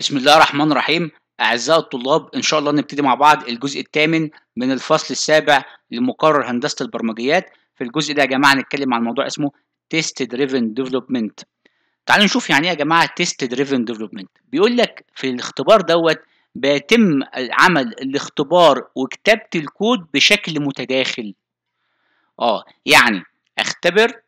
بسم الله الرحمن الرحيم أعزائي الطلاب إن شاء الله نبتدي مع بعض الجزء الثامن من الفصل السابع لمقرر هندسة البرمجيات في الجزء ده يا جماعة هنتكلم عن موضوع اسمه تيست دريفن ديفلوبمنت تعالوا نشوف يعني ايه يا جماعة تيست دريفن ديفلوبمنت بيقول لك في الاختبار دوت بيتم عمل الاختبار وكتابة الكود بشكل متداخل اه يعني اختبر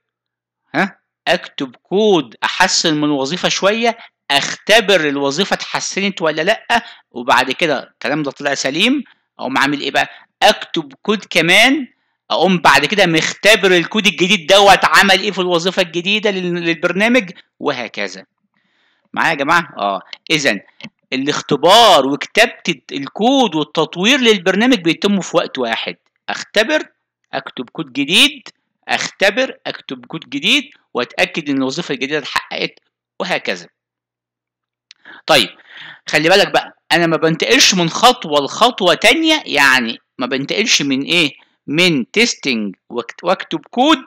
ها اكتب كود احسن من الوظيفه شويه اختبر الوظيفه اتحسنت ولا لا وبعد كده الكلام ده طلع سليم اقوم عامل ايه بقى اكتب كود كمان اقوم بعد كده مختبر الكود الجديد دوت عمل ايه في الوظيفه الجديده للبرنامج وهكذا معايا يا جماعه اه اذا الاختبار وكتابه الكود والتطوير للبرنامج بيتم في وقت واحد اختبر اكتب كود جديد اختبر اكتب كود جديد واتاكد ان الوظيفه الجديده اتحققت وهكذا طيب خلي بالك بقى انا ما بنتقلش من خطوه لخطوه تانية يعني ما بنتقلش من ايه من تيستنج واكتب كود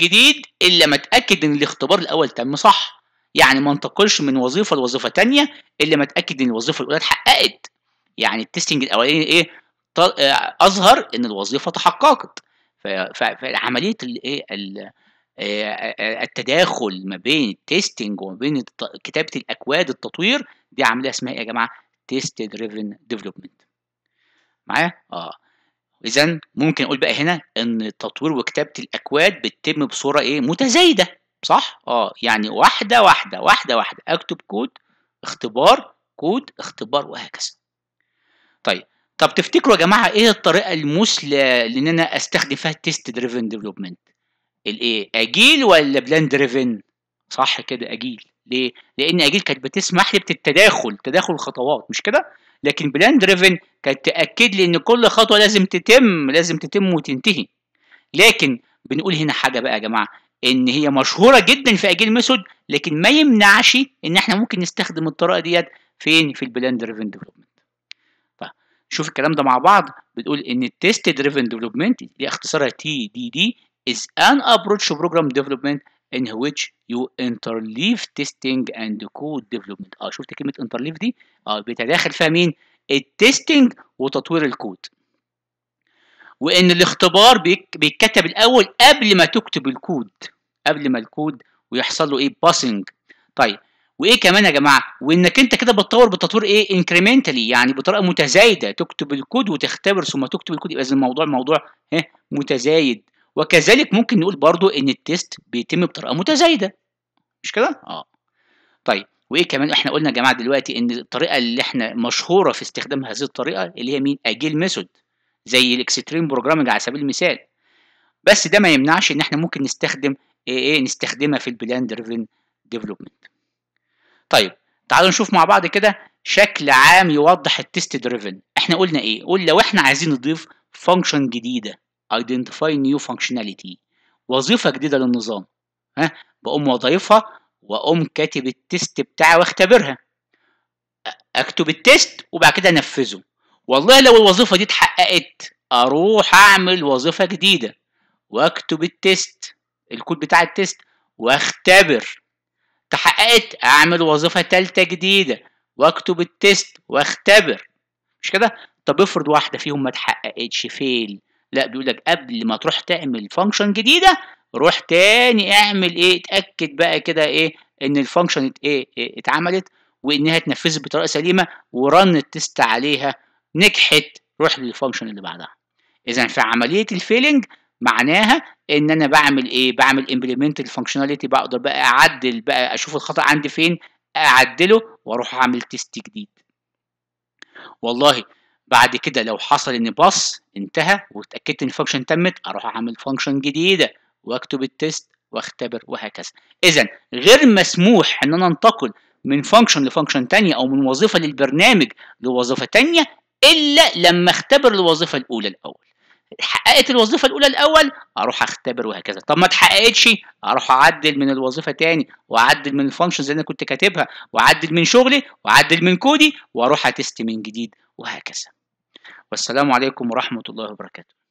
جديد الا ما اتاكد ان الاختبار الاول تم صح يعني ما انتقلش من وظيفه لوظيفه تانية الا ما اتاكد ان الوظيفه الاولى اتحققت يعني التيستنج الاولاني ايه آه، اظهر ان الوظيفه تحققت فعمليه الايه آه، آه، التداخل ما بين التستنج وما بين كتابه الاكواد التطوير دي عامله اسمها ايه يا جماعه تيست دريفن ديفلوبمنت معايا اه اذا ممكن اقول بقى هنا ان التطوير وكتابه الاكواد بتتم بصوره ايه متزايده صح اه يعني واحده واحده واحده واحده اكتب كود اختبار كود اختبار وهكذا طيب طب تفتكروا يا جماعه ايه الطريقه المثلى ان انا استخدم فيها تيست دريفن ديفلوبمنت الايه اجيل ولا بلان دريفن صح كده اجيل ليه لان اجيل كانت بتسمح لي بالتداخل تداخل الخطوات مش كده لكن بلان دريفن كانت تاكد لي ان كل خطوه لازم تتم لازم تتم وتنتهي لكن بنقول هنا حاجه بقى يا جماعه ان هي مشهوره جدا في اجيل ميثود لكن ما يمنعش ان احنا ممكن نستخدم الطريقه ديت فين في البلان دريفن ديفلوبمنت شوف الكلام ده مع بعض بتقول ان التيست دريفن ديفلوبمنت دي اختصارها تي دي دي is an approach to program development in which you interleave testing and code development اه شفت كلمه interleave دي اه بيتداخل فيها مين التستنج وتطوير الكود وان الاختبار بيتكتب الاول قبل ما تكتب الكود قبل ما الكود ويحصل له ايه باسنج طيب وايه كمان يا جماعه وانك انت كده بتطور بتطوير ايه انكريمنتالي يعني بطريقه متزايده تكتب الكود وتختبر ثم تكتب الكود يبقى الموضوع موضوع ها متزايد وكذلك ممكن نقول برضو ان التيست بيتم بطريقه متزايده مش كده اه طيب وايه كمان احنا قلنا يا جماعه دلوقتي ان الطريقه اللي احنا مشهوره في استخدام هذه الطريقه اللي هي مين اجيل ميثود زي الاكستريم بروجرامنج على سبيل المثال بس ده ما يمنعش ان احنا ممكن نستخدم ايه, إيه نستخدمها في البلان دريفن ديفلوبمنت طيب تعالوا نشوف مع بعض كده شكل عام يوضح التست دريفن احنا قلنا ايه قلنا لو احنا عايزين نضيف فانكشن جديده identify new functionality وظيفه جديده للنظام ها بقوم وظيفها واقوم كاتب التست بتاعي واختبرها اكتب التست وبعد كده انفذه والله لو الوظيفه دي اتحققت اروح اعمل وظيفه جديده واكتب التست الكود بتاع التست واختبر تحققت اعمل وظيفه ثالثه جديده واكتب التست واختبر مش كده طب افرض واحده فيهم ما اتحققتش فيل لا بيقول لك قبل ما تروح تعمل فانكشن جديده روح تاني اعمل ايه اتاكد بقى كده ايه ان الفانكشن ايه, إيه اتعملت وانها اتنفذت بطريقه سليمه ورن التست عليها نجحت روح للفانكشن اللي بعدها اذا في عمليه الفيلنج معناها ان انا بعمل ايه بعمل امبلمنت الفانكشناليتي بقدر بقى اعدل بقى اشوف الخطا عندي فين اعدله واروح اعمل تيست جديد والله بعد كده لو حصل ان باص انتهى واتاكدت ان الفانكشن تمت اروح اعمل فانكشن جديده واكتب التست واختبر وهكذا اذا غير مسموح ان انا انتقل من فانكشن لفانكشن ثانيه او من وظيفه للبرنامج لوظيفه ثانيه الا لما اختبر الوظيفه الاولى الاول حققت الوظيفه الاولى الاول اروح اختبر وهكذا طب ما اتحققتش اروح اعدل من الوظيفه ثاني واعدل من الفانكشنز اللي انا كنت كاتبها واعدل من شغلي واعدل من كودي واروح اتست من جديد وهكذا والسلام عليكم ورحمة الله وبركاته